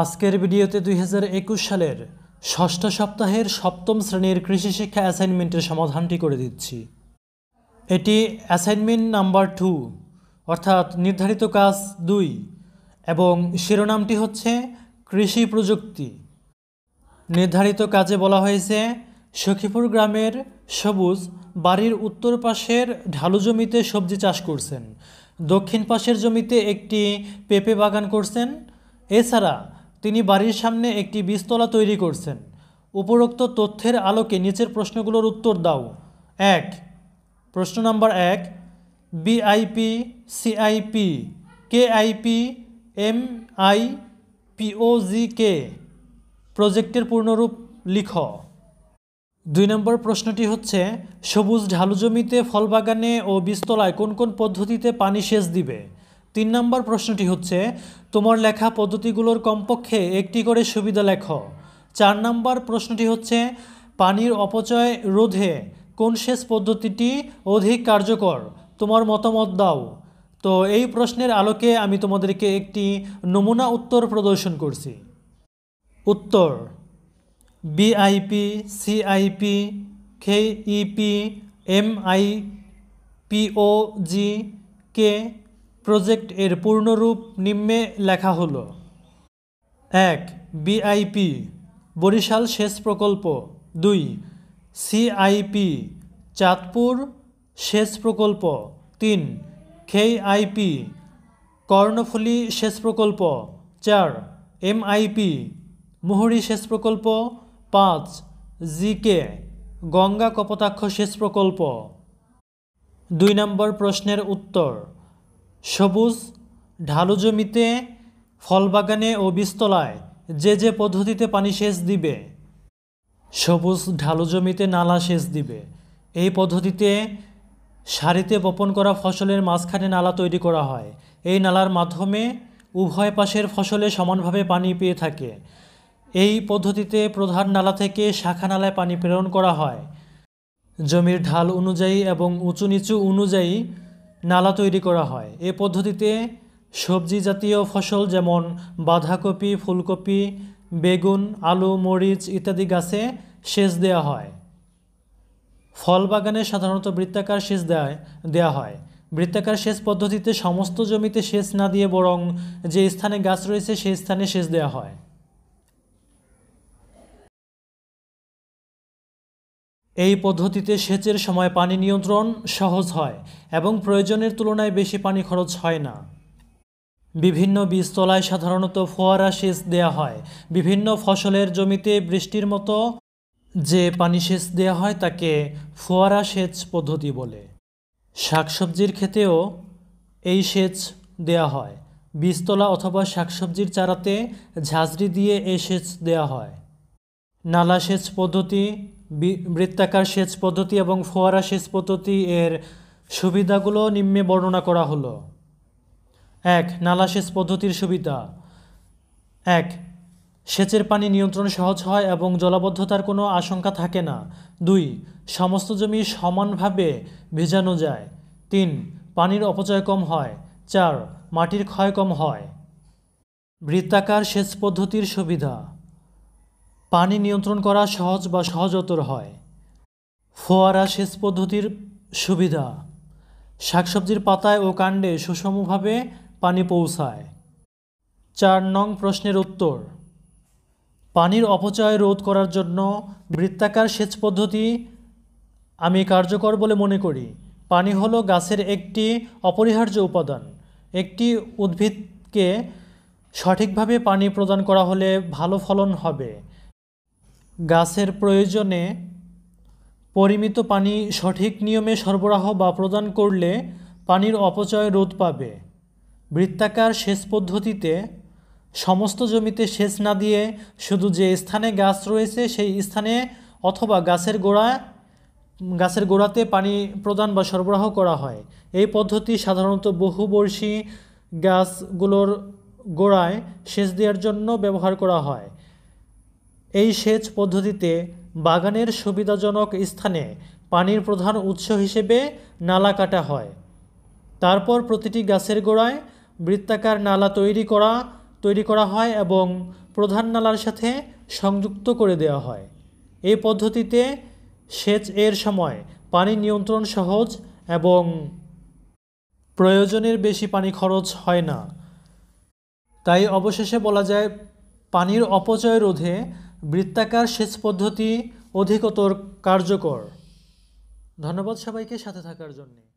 আজকের ভিডিওতে দুই সালের ষষ্ঠ সপ্তাহের সপ্তম শ্রেণীর কৃষি শিক্ষা অ্যাসাইনমেন্টের সমাধানটি করে দিচ্ছি এটি অ্যাসাইনমেন্ট নাম্বার টু অর্থাৎ নির্ধারিত কাজ দুই এবং শিরোনামটি হচ্ছে কৃষি প্রযুক্তি নির্ধারিত কাজে বলা হয়েছে সখীপুর গ্রামের সবুজ বাড়ির উত্তর পাশের ঢালু জমিতে সবজি চাষ করছেন দক্ষিণ পাশের জমিতে একটি পেঁপে বাগান করছেন এছাড়া তিনি বাড়ির সামনে একটি বীজতলা তৈরি করছেন উপরোক্ত তথ্যের আলোকে নিচের প্রশ্নগুলোর উত্তর দাও এক প্রশ্ন নাম্বার এক BIP CIP KIP M I পিওজি কে প্রজেক্টের পূর্ণরূপ লিখ দুই নম্বর প্রশ্নটি হচ্ছে সবুজ ঢালু জমিতে ফল বাগানে ও বীজতলায় কোন কোন পদ্ধতিতে পানি সেচ দিবে তিন নম্বর প্রশ্নটি হচ্ছে তোমার লেখা পদ্ধতিগুলোর কমপক্ষে একটি করে সুবিধা লেখো চার নম্বর প্রশ্নটি হচ্ছে পানির অপচয় রোধে কোন সেচ পদ্ধতিটি অধিক কার্যকর তোমার মতামত দাও তো এই প্রশ্নের আলোকে আমি তোমাদেরকে একটি নমুনা উত্তর প্রদর্শন করছি উত্তর BIP CIP KIP MI G কে প্রজেক্ট এর পূর্ণরূপ নিম্নে লেখা হলো এক বিআইপি বরিশাল সেচ প্রকল্প দুই সিআইপি চাঁদপুর সেচ প্রকল্প তিন খেআইপি কর্ণফুলী সেচ প্রকল্প চার এমআইপি মুহুরী সেচ প্রকল্প পাঁচ জিকে গঙ্গা কপতাক্ষ সেচ প্রকল্প দুই নম্বর প্রশ্নের উত্তর সবুজ ঢালু জমিতে ফলবাগানে ও বীজতলায় যে যে পদ্ধতিতে পানি সেচ দিবে সবুজ ঢালু জমিতে নালা সেচ দিবে এই পদ্ধতিতে সারিতে বপন করা ফসলের মাঝখানে নালা তৈরি করা হয় এই নালার মাধ্যমে উভয় পাশের ফসলে সমানভাবে পানি পেয়ে থাকে এই পদ্ধতিতে প্রধান নালা থেকে শাখা নালায় পানি প্রেরণ করা হয় জমির ঢাল অনুযায়ী এবং উঁচু নিচু অনুযায়ী নালা তৈরি করা হয় এ পদ্ধতিতে সবজি জাতীয় ফসল যেমন বাঁধাকপি ফুলকপি বেগুন আলু মরিচ ইত্যাদি গাছে সেচ দেওয়া হয় ফল বাগানে সাধারণত বৃত্তাকার সেচ দেয় দেওয়া হয় বৃত্তাকার সেচ পদ্ধতিতে সমস্ত জমিতে সেচ না দিয়ে বরং যে স্থানে গাছ রয়েছে সেই স্থানে সেচ দেওয়া হয় এই পদ্ধতিতে সেচের সময় পানি নিয়ন্ত্রণ সহজ হয় এবং প্রয়োজনের তুলনায় বেশি পানি খরচ হয় না বিভিন্ন বীজতলায় সাধারণত ফোয়ারা সেচ দেওয়া হয় বিভিন্ন ফসলের জমিতে বৃষ্টির মতো যে পানি সেচ দেওয়া হয় তাকে ফোয়ারা সেচ পদ্ধতি বলে শাকসবজির ক্ষেত্রেও এই সেচ দেওয়া হয় বীজতলা অথবা শাকসবজির চারাতে ঝাঁঝরি দিয়ে এই সেচ দেওয়া হয় নালা সেচ পদ্ধতি বৃত্তাকার সেচ পদ্ধতি এবং ফোয়ারা সেচ পদ্ধতি এর সুবিধাগুলো নিম্নে বর্ণনা করা হলো এক নালা সেচ পদ্ধতির সুবিধা এক সেচের পানি নিয়ন্ত্রণ সহজ হয় এবং জলাবদ্ধতার কোনো আশঙ্কা থাকে না দুই সমস্ত জমি সমানভাবে ভেজানো যায় তিন পানির অপচয় কম হয় চার মাটির ক্ষয় কম হয় বৃত্তাকার সেচ পদ্ধতির সুবিধা পানি নিয়ন্ত্রণ করা সহজ বা সহজতর হয় ফোয়ারা সেচ পদ্ধতির সুবিধা শাকসবজির পাতায় ও কাণ্ডে সুষমভাবে পানি পৌঁছায় চার নং প্রশ্নের উত্তর পানির অপচয় রোধ করার জন্য বৃত্তাকার সেচ পদ্ধতি আমি কার্যকর বলে মনে করি পানি হলো গাছের একটি অপরিহার্য উপাদান একটি উদ্ভিদকে সঠিকভাবে পানি প্রদান করা হলে ভালো ফলন হবে গাছের প্রয়োজনে পরিমিত পানি সঠিক নিয়মে সরবরাহ বা প্রদান করলে পানির অপচয় রোধ পাবে বৃত্তাকার সেচ পদ্ধতিতে সমস্ত জমিতে সেচ না দিয়ে শুধু যে স্থানে গাছ রয়েছে সেই স্থানে অথবা গাছের গোড়া গাছের গোড়াতে পানি প্রদান বা সরবরাহ করা হয় এই পদ্ধতি সাধারণত বহুবর্ষী গাছগুলোর গোড়ায় সেচ দেওয়ার জন্য ব্যবহার করা হয় এই সেচ পদ্ধতিতে বাগানের সুবিধাজনক স্থানে পানির প্রধান উৎস হিসেবে নালা কাটা হয় তারপর প্রতিটি গাছের গোড়ায় বৃত্তাকার নালা তৈরি করা তৈরি করা হয় এবং প্রধান নালার সাথে সংযুক্ত করে দেওয়া হয় এই পদ্ধতিতে সেচ এর সময় পানি নিয়ন্ত্রণ সহজ এবং প্রয়োজনের বেশি পানি খরচ হয় না তাই অবশেষে বলা যায় পানির অপচয় রোধে বৃত্তাকার সেচ পদ্ধতি অধিকতর কার্যকর ধন্যবাদ সবাইকে সাথে থাকার জন্যে